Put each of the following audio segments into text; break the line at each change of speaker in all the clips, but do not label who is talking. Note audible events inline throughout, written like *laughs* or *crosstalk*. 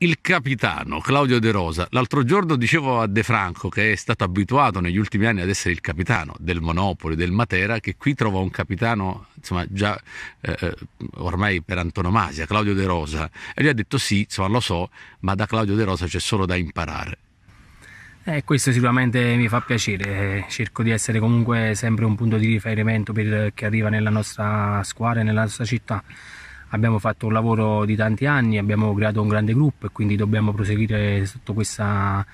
il capitano Claudio De Rosa, l'altro giorno dicevo a De Franco che è stato abituato negli ultimi anni ad essere il capitano del Monopoli, del Matera, che qui trova un capitano insomma, già eh, eh ormai per antonomasia, Claudio De Rosa. E lui ha detto sì, insomma, lo so, ma da Claudio De Rosa c'è solo da imparare.
Eh, questo sicuramente mi fa piacere, eh, cerco di essere comunque sempre un punto di riferimento per eh, chi arriva nella nostra squadra e nella nostra città abbiamo fatto un lavoro di tanti anni, abbiamo creato un grande gruppo e quindi dobbiamo proseguire sotto questa,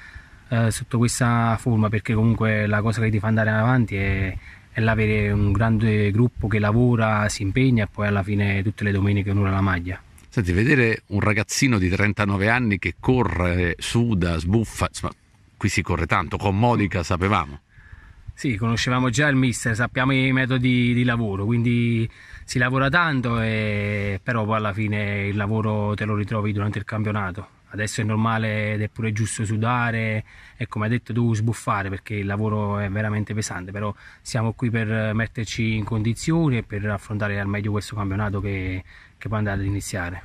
eh, sotto questa forma perché comunque la cosa che ti fa andare avanti è, è l'avere un grande gruppo che lavora, si impegna e poi alla fine tutte le domeniche onora la maglia.
Senti, vedere un ragazzino di 39 anni che corre, suda, sbuffa, insomma, qui si corre tanto, con Modica sapevamo.
Sì, conoscevamo già il mister, sappiamo i metodi di lavoro, quindi si lavora tanto, e... però poi alla fine il lavoro te lo ritrovi durante il campionato. Adesso è normale ed è pure giusto sudare e come hai detto tu sbuffare perché il lavoro è veramente pesante, però siamo qui per metterci in condizioni e per affrontare al meglio questo campionato che, che può andare ad iniziare.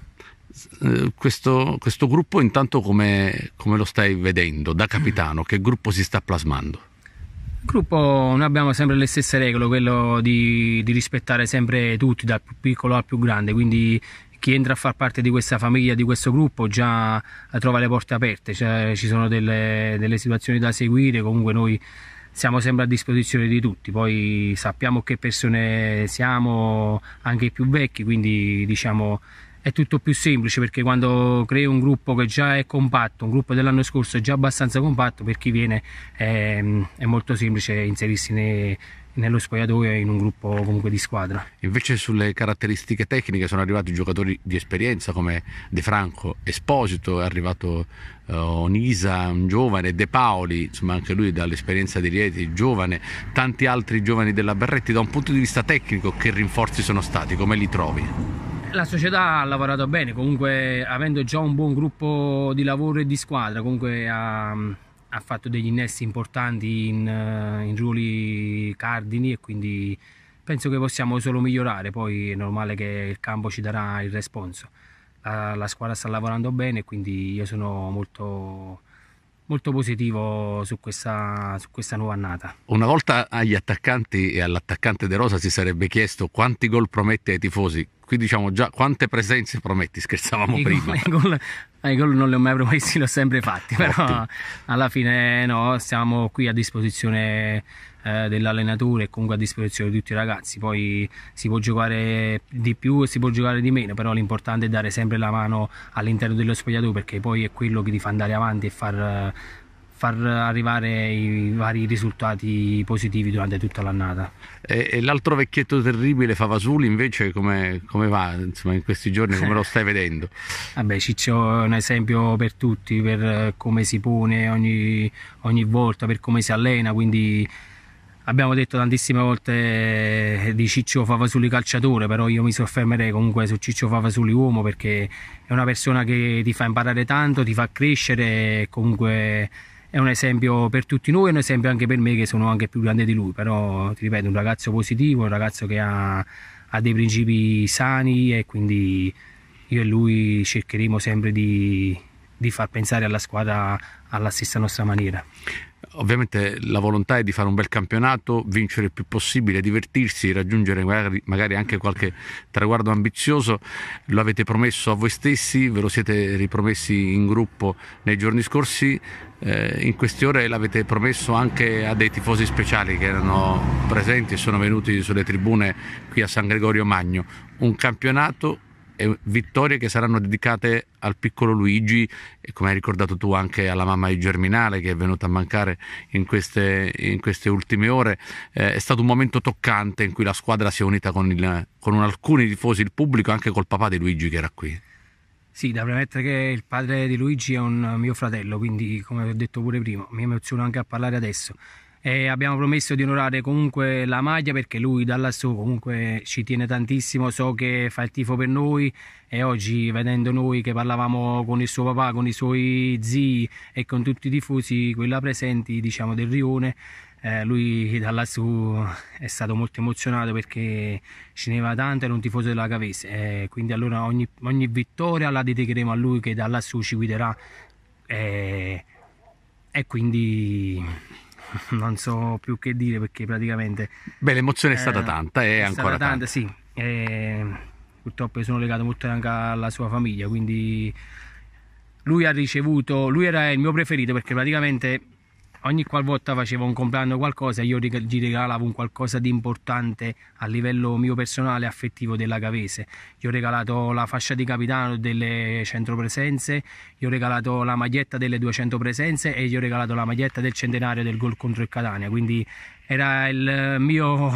Eh, questo, questo gruppo intanto come, come lo stai vedendo da capitano? Che gruppo si sta plasmando?
gruppo noi abbiamo sempre le stesse regole, quello di, di, rispettare sempre tutti, dal più piccolo al più grande, quindi chi entra a far parte di questa famiglia, di questo gruppo, già trova le porte aperte, cioè, ci sono delle, delle, situazioni da seguire, comunque noi siamo sempre a disposizione di tutti, poi sappiamo che persone siamo, anche i più vecchi, quindi diciamo è tutto più semplice perché quando crei un gruppo che già è compatto, un gruppo dell'anno scorso è già abbastanza compatto, per chi viene è, ehm, è molto semplice inserirsi nei, nello spogliatoio in un gruppo comunque di squadra. Invece
sulle caratteristiche tecniche sono arrivati giocatori di esperienza come De Franco, Esposito, è arrivato uh, Onisa, un giovane, De Paoli, insomma anche lui dall'esperienza di Rieti, giovane, tanti altri giovani della Berretti da un punto di vista tecnico che rinforzi sono stati, come li trovi?
la società ha lavorato bene, comunque avendo già un buon gruppo di lavoro e di squadra, comunque ha, ha fatto degli innesti importanti in, eh, in ruoli cardini e quindi penso che possiamo solo migliorare, poi è normale che il campo ci darà il responso. La, la squadra sta lavorando bene, quindi io sono molto, molto positivo su questa, su questa, nuova annata.
Una volta agli attaccanti e all'attaccante De Rosa si sarebbe chiesto quanti gol promette ai tifosi, qui diciamo già quante presenze prometti, scherzavamo I prima. *laughs* I
gol, i gol non li ho mai promessi, li ho sempre fatti, però Ottimo. alla fine no, siamo qui a disposizione eh, dell'allenatore e comunque a disposizione di tutti i ragazzi, poi si può giocare di più e si può giocare di meno, però l'importante è dare sempre la mano all'interno dello spogliatoio perché poi è quello che ti fa andare avanti e far... Eh, far arrivare i vari risultati positivi durante tutta l'annata.
E, e l'altro vecchietto terribile, Favasuli, invece come, come va insomma, in questi giorni, come lo stai vedendo?
*laughs* Vabbè, Ciccio è un esempio per tutti, per come si pone ogni, ogni volta, per come si allena, quindi abbiamo detto tantissime volte di Ciccio Favasuli calciatore, però io mi soffermerei comunque su Ciccio Favasuli uomo perché è una persona che ti fa imparare tanto, ti fa crescere e comunque è un esempio per tutti noi, è un esempio anche per me che sono anche più grande di lui, però ti ripeto, un ragazzo positivo, un ragazzo che ha, ha dei principi sani e quindi io e lui cercheremo sempre di, di far pensare alla squadra alla stessa nostra maniera
ovviamente la volontà è di fare un bel campionato, vincere il più possibile, divertirsi, raggiungere magari, magari, anche qualche traguardo ambizioso. Lo avete promesso a voi stessi, ve lo siete ripromessi in gruppo nei giorni scorsi. Eh, in queste ore l'avete promesso anche a dei tifosi speciali che erano presenti e sono venuti sulle tribune qui a San Gregorio Magno. Un campionato vittorie che saranno dedicate al piccolo Luigi e come hai ricordato tu anche alla mamma di Germinale che è venuta a mancare in queste, in queste ultime ore. Eh, è stato un momento toccante in cui la squadra si è unita con, il, con alcuni tifosi, il pubblico, anche col papà di Luigi che era qui.
Sì, da premettere che il padre di Luigi è un mio fratello, quindi come ho detto pure prima, mi emoziono anche a parlare adesso e abbiamo promesso di onorare comunque la maglia perché lui da lassù comunque ci tiene tantissimo, so che fa il tifo per noi e oggi vedendo noi che parlavamo con il suo papà, con i suoi zii e con tutti i tifosi qui presenti diciamo del Rione eh, lui da lassù è stato molto emozionato perché ce ne tanto, era un tifoso della Cavese eh, quindi allora ogni, ogni, vittoria la dedicheremo a lui che da lassù ci guiderà eh, e quindi *laughs* non so più che dire perché praticamente... Beh, l'emozione è eh, stata eh, tanta e ancora stata tanta. tanta. sì. E eh, purtroppo sono legato molto anche alla sua famiglia, quindi lui ha ricevuto, lui era il mio preferito perché praticamente ogni qualvolta facevo un compleanno qualcosa io gli regalavo un qualcosa di importante a livello mio personale e affettivo della Cavese gli ho regalato la fascia di capitano delle 100 presenze gli ho regalato la maglietta delle 200 presenze e gli ho regalato la maglietta del centenario del gol contro il Catania quindi era il mio,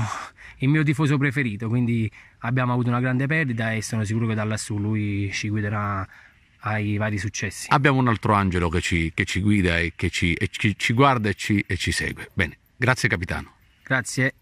il mio tifoso preferito quindi abbiamo avuto una grande perdita e sono sicuro che da lassù lui ci guiderà ai vari successi.
Abbiamo un altro angelo che ci, che ci guida e che ci, e ci, ci guarda e, e ci segue. Bene, grazie capitano.
Grazie.